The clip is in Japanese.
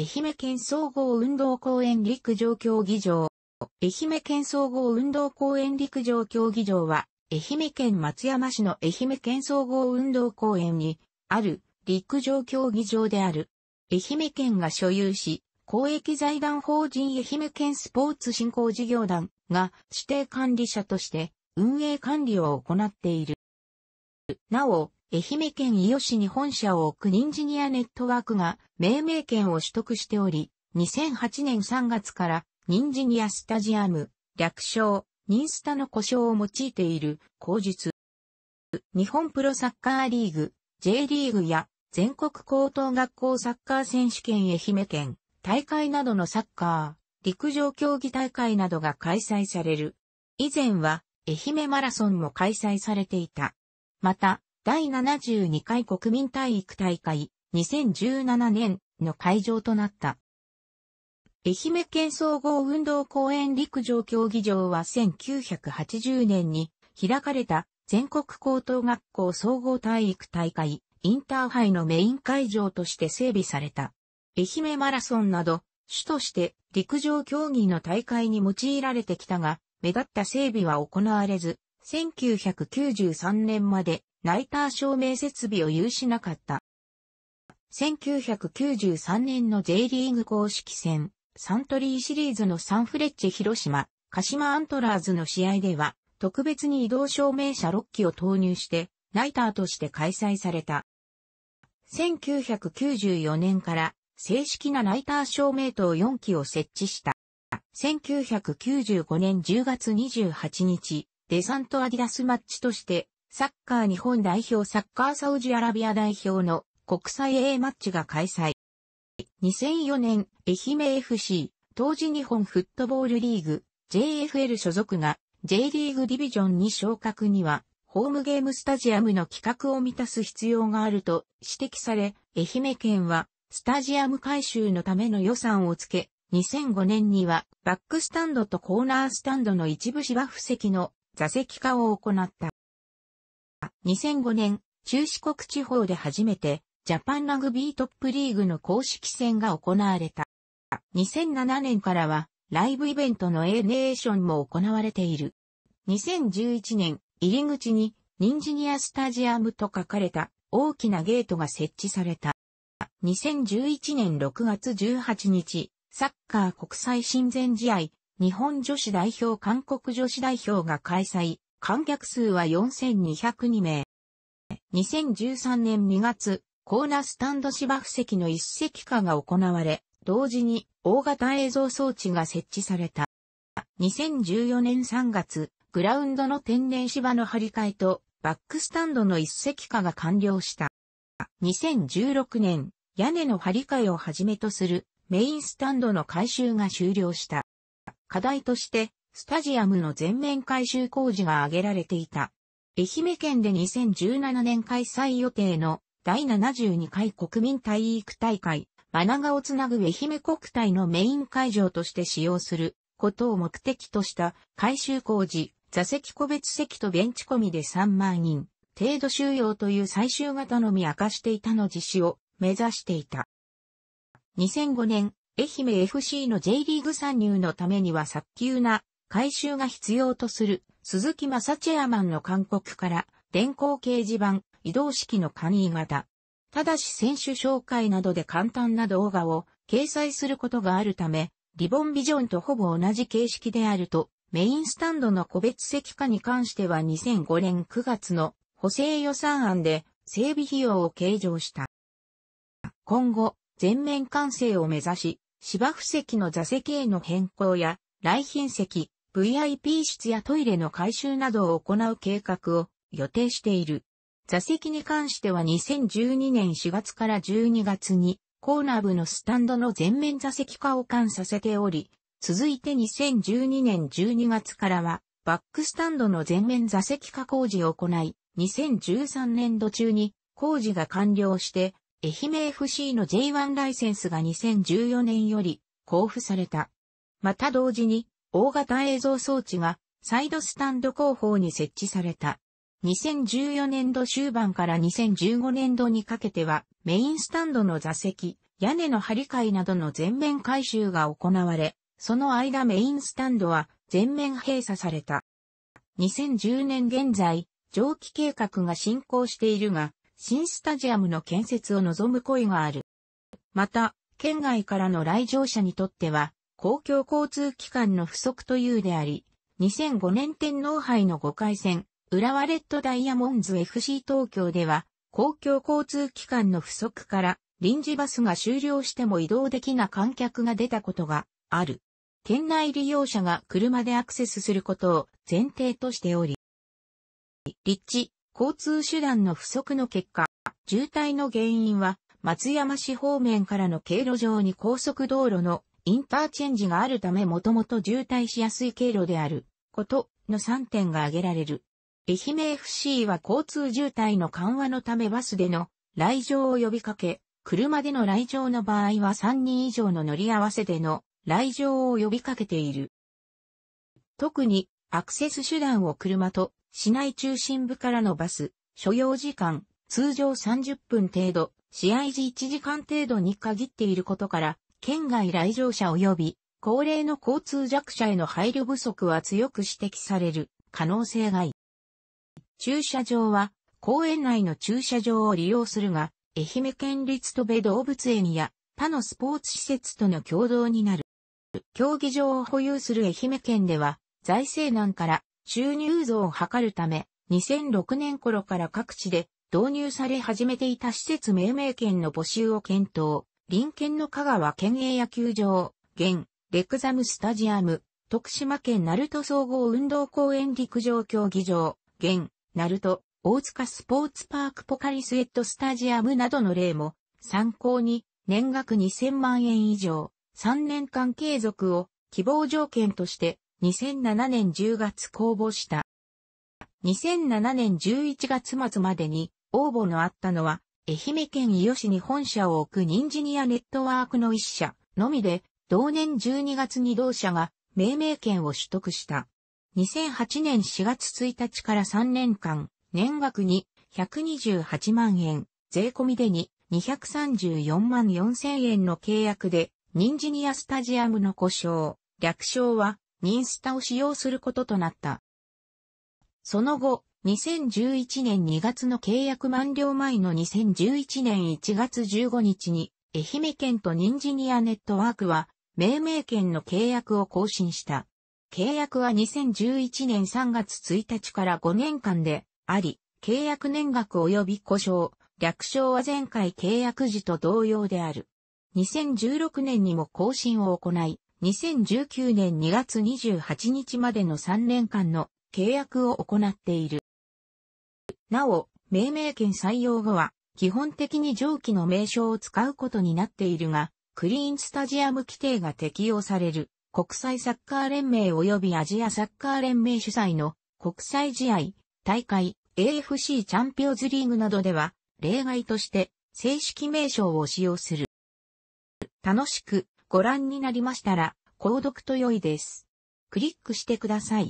愛媛県総合運動公園陸上競技場。愛媛県総合運動公園陸上競技場は、愛媛県松山市の愛媛県総合運動公園にある陸上競技場である。愛媛県が所有し、公益財団法人愛媛県スポーツ振興事業団が指定管理者として運営管理を行っている。なお、愛媛県伊予市に本社を置くニンジニアネットワークが命名権を取得しており、2008年3月からニンジニアスタジアム、略称、ニンスタの故障を用いている口述。日本プロサッカーリーグ、J リーグや全国高等学校サッカー選手権愛媛県大会などのサッカー、陸上競技大会などが開催される。以前は愛媛マラソンも開催されていた。また、第72回国民体育大会2017年の会場となった。愛媛県総合運動公園陸上競技場は1980年に開かれた全国高等学校総合体育大会インターハイのメイン会場として整備された。愛媛マラソンなど主として陸上競技の大会に用いられてきたが、目立った整備は行われず、1993年までライター照明設備を有しなかった。1993年の J リーグ公式戦、サントリーシリーズのサンフレッチェ広島、鹿島アントラーズの試合では、特別に移動証明車6機を投入して、ナイターとして開催された。1994年から正式なナイター照明灯4機を設置した。1995年10月28日、デサントアディダスマッチとしてサッカー日本代表サッカーサウジアラビア代表の国際 A マッチが開催。2004年、愛媛 FC、当時日本フットボールリーグ、JFL 所属が J リーグディビジョンに昇格には、ホームゲームスタジアムの規格を満たす必要があると指摘され、愛媛県は、スタジアム改修のための予算をつけ、2005年には、バックスタンドとコーナースタンドの一部芝布石の座席化を行った。2005年、中四国地方で初めて、ジャパンラグビートップリーグの公式戦が行われた。2007年からは、ライブイベントの A ネーションも行われている。2011年、入り口に、ニンジニアスタジアムと書かれた大きなゲートが設置された。2011年6月18日、サッカー国際親善試合、日本女子代表韓国女子代表が開催、観客数は4202名。2013年2月、コーナースタンド芝布席の一席化が行われ、同時に大型映像装置が設置された。2014年3月、グラウンドの天然芝の張り替えとバックスタンドの一席化が完了した。2016年、屋根の張り替えをはじめとするメインスタンドの改修が終了した。課題としてスタジアムの全面改修工事が挙げられていた。愛媛県で2017年開催予定の第72回国民体育大会、マナガをつなぐ愛媛国体のメイン会場として使用することを目的とした改修工事、座席個別席とベンチ込みで3万人程度収容という最終型のみ明かしていたの実施を目指していた。2005年、愛媛 FC の J リーグ参入のためには早急な改修が必要とする鈴木正チェアマンの勧告から電光掲示板移動式の簡易型。ただし選手紹介などで簡単な動画を掲載することがあるため、リボンビジョンとほぼ同じ形式であると、メインスタンドの個別席化に関しては2005年9月の補正予算案で整備費用を計上した。今後、全面完成を目指し、芝生席の座席への変更や、来賓席、VIP 室やトイレの改修などを行う計画を予定している。座席に関しては2012年4月から12月にコーナー部のスタンドの全面座席化を完させており、続いて2012年12月からはバックスタンドの全面座席化工事を行い、2013年度中に工事が完了して、愛媛 FC の J1 ライセンスが2014年より交付された。また同時に大型映像装置がサイドスタンド後方に設置された。2014年度終盤から2015年度にかけてはメインスタンドの座席、屋根の張り替えなどの全面改修が行われ、その間メインスタンドは全面閉鎖された。2010年現在、蒸気計画が進行しているが、新スタジアムの建設を望む声がある。また、県外からの来場者にとっては、公共交通機関の不足というであり、2005年天皇杯の5回戦、浦和レッドダイヤモンズ FC 東京では、公共交通機関の不足から臨時バスが終了しても移動できな観客が出たことがある。県内利用者が車でアクセスすることを前提としており、立地、交通手段の不足の結果、渋滞の原因は松山市方面からの経路上に高速道路のインターチェンジがあるためもともと渋滞しやすい経路であることの3点が挙げられる。愛媛 FC は交通渋滞の緩和のためバスでの来場を呼びかけ、車での来場の場合は3人以上の乗り合わせでの来場を呼びかけている。特にアクセス手段を車と市内中心部からのバス、所要時間、通常30分程度、試合時1時間程度に限っていることから、県外来場者及び高齢の交通弱者への配慮不足は強く指摘される可能性が駐車場は公園内の駐車場を利用するが、愛媛県立戸部動物園や他のスポーツ施設との共同になる。競技場を保有する愛媛県では、財政難から収入増を図るため、2006年頃から各地で導入され始めていた施設命名権の募集を検討。林県の香川県営野球場、現、レクザムスタジアム、徳島県鳴門総合運動公園陸上競技場、現、鳴門、大塚スポーツパークポカリスエットスタジアムなどの例も、参考に、年額2000万円以上、3年間継続を希望条件として、2007年10月公募した。2007年11月末までに応募のあったのは愛媛県伊予市に本社を置くニンジニアネットワークの一社のみで、同年12月に同社が命名権を取得した。2008年4月1日から3年間、年額に128万円、税込みでに234万4千円の契約で、ニンジニアスタジアムの故障、略称は、ニンスタを使用することとなった。その後、2011年2月の契約満了前の2011年1月15日に、愛媛県とニンジニアネットワークは、命名権の契約を更新した。契約は2011年3月1日から5年間で、あり、契約年額及び故障、略称は前回契約時と同様である。2016年にも更新を行い、2019年2月28日までの3年間の契約を行っている。なお、命名権採用後は、基本的に上記の名称を使うことになっているが、クリーンスタジアム規定が適用される、国際サッカー連盟及びアジアサッカー連盟主催の国際試合、大会、AFC チャンピオンズリーグなどでは、例外として正式名称を使用する。楽しくご覧になりましたら、購読と良いです。クリックしてください。